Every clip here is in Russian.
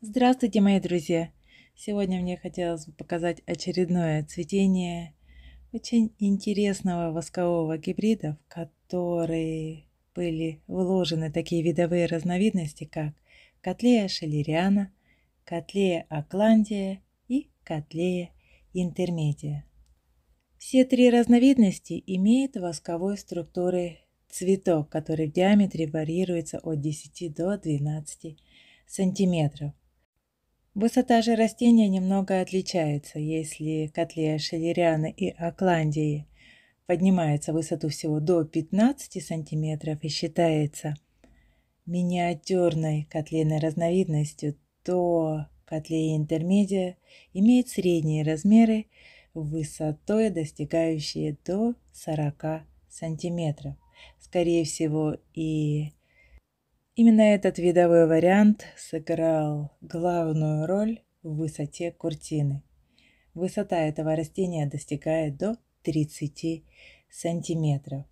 Здравствуйте, мои друзья! Сегодня мне хотелось бы показать очередное цветение очень интересного воскового гибрида, в который были вложены такие видовые разновидности, как котлея шелериана, котлея акландия и котлея интермедия. Все три разновидности имеют восковой структуры цветок, который в диаметре варьируется от 10 до 12 сантиметров. Высота же растения немного отличается, если котлея шелерианы и окландии поднимается в высоту всего до 15 сантиметров и считается миниатюрной котлейной разновидностью, то котлея интермедиа имеет средние размеры высотой, достигающие до 40 сантиметров. Скорее всего, и Именно этот видовой вариант сыграл главную роль в высоте куртины. Высота этого растения достигает до 30 сантиметров.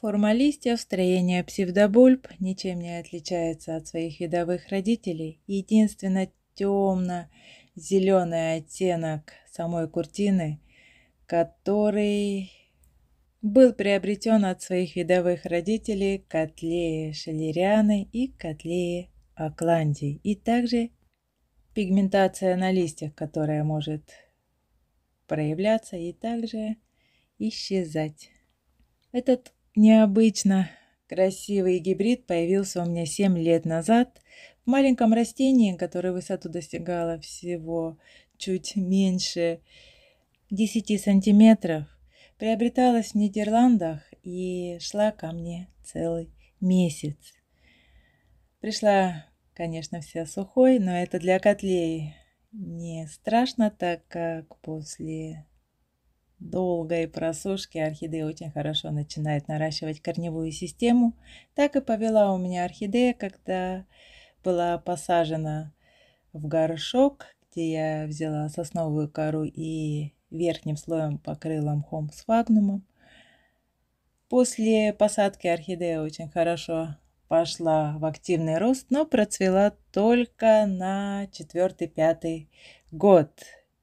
Форма листьев, строение псевдобульб ничем не отличается от своих видовых родителей. Единственно темно-зеленый оттенок самой куртины, который был приобретен от своих видовых родителей котлеи шелерианы и котлеи окландии, и также пигментация на листьях, которая может проявляться и также исчезать. Этот необычно красивый гибрид появился у меня 7 лет назад в маленьком растении, которое высоту достигало всего чуть меньше 10 сантиметров приобреталась в Нидерландах и шла ко мне целый месяц. Пришла, конечно, вся сухой, но это для котлей не страшно, так как после долгой просушки орхидея очень хорошо начинает наращивать корневую систему. Так и повела у меня орхидея, когда была посажена в горшок, где я взяла сосновую кору и верхним слоем покрыла мхом с фагнумом. После посадки орхидея очень хорошо пошла в активный рост, но процвела только на 4-5 год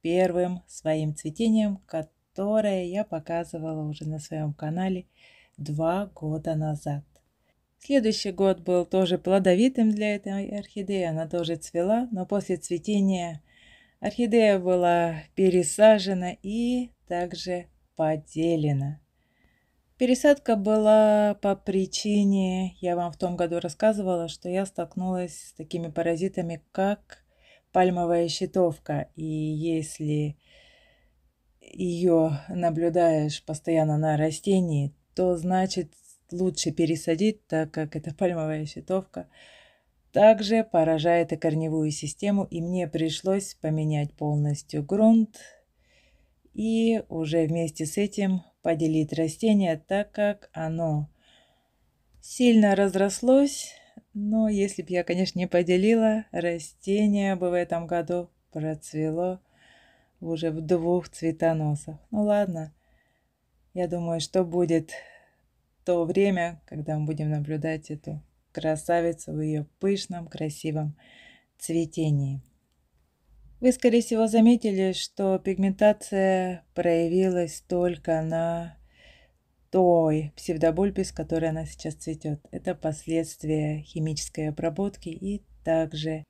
первым своим цветением, которое я показывала уже на своем канале два года назад. Следующий год был тоже плодовитым для этой орхидеи, она тоже цвела, но после цветения Орхидея была пересажена и также поделена. Пересадка была по причине, я вам в том году рассказывала, что я столкнулась с такими паразитами, как пальмовая щитовка. И если ее наблюдаешь постоянно на растении, то значит лучше пересадить, так как это пальмовая щитовка – также поражает и корневую систему, и мне пришлось поменять полностью грунт и уже вместе с этим поделить растение, так как оно сильно разрослось, но если бы я, конечно, не поделила, растение бы в этом году процвело уже в двух цветоносах. Ну ладно, я думаю, что будет то время, когда мы будем наблюдать эту Красавица в ее пышном красивом цветении. Вы, скорее всего, заметили, что пигментация проявилась только на той псевдобульбис, которая она сейчас цветет. Это последствия химической обработки и также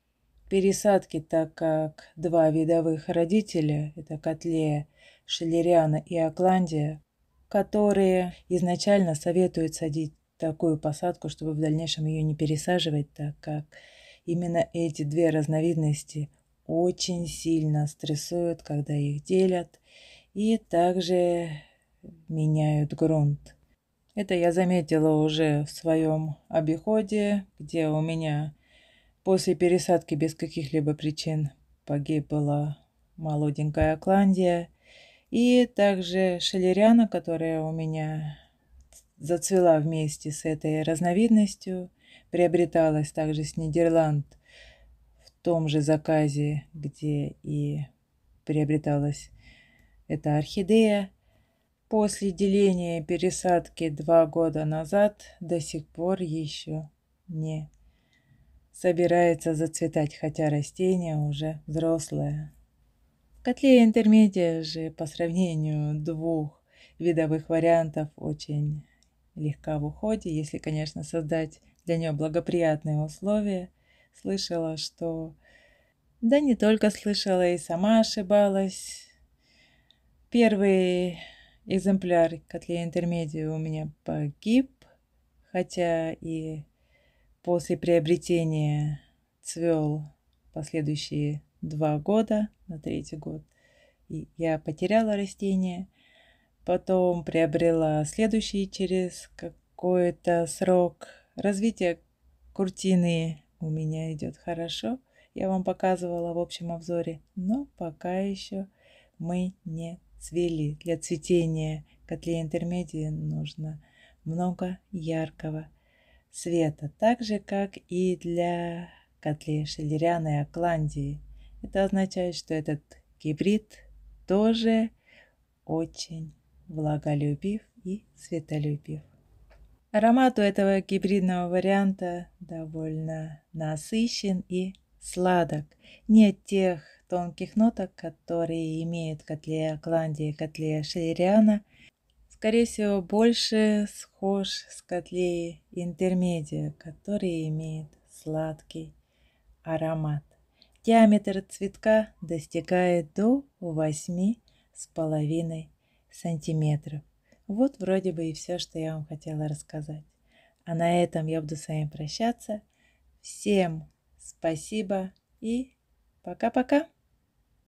пересадки, так как два видовых родителя, это котлея шелериана и окландия, которые изначально советуют садить такую посадку, чтобы в дальнейшем ее не пересаживать, так как именно эти две разновидности очень сильно стрессуют, когда их делят, и также меняют грунт. Это я заметила уже в своем обиходе, где у меня после пересадки без каких-либо причин погибла молоденькая Акландия, и также шелеряна, которая у меня зацвела вместе с этой разновидностью, приобреталась также с Нидерланд в том же заказе, где и приобреталась эта орхидея. После деления и пересадки два года назад до сих пор еще не собирается зацветать, хотя растение уже взрослое. В котле интермедия же по сравнению двух видовых вариантов очень легка в уходе, если, конечно, создать для нее благоприятные условия. Слышала, что... Да не только слышала, и сама ошибалась. Первый экземпляр котле интермедии у меня погиб, хотя и после приобретения цвел последующие два года, на третий год, и я потеряла растение – потом приобрела следующий через какой-то срок. Развитие куртины у меня идет хорошо. Я вам показывала в общем обзоре, но пока еще мы не цвели. Для цветения котле интермедии нужно много яркого света, так же как и для котле шелерианы и окландии. Это означает, что этот гибрид тоже очень влаголюбив и светолюбив. Аромат у этого гибридного варианта довольно насыщен и сладок. Нет тех тонких ноток, которые имеют котле Акландии и котле Шейриана. Скорее всего, больше схож с котле Интермедиа, который имеет сладкий аромат. Диаметр цветка достигает до 8,5 сантиметров. Вот вроде бы и все, что я вам хотела рассказать. А на этом я буду с вами прощаться. Всем спасибо и пока-пока!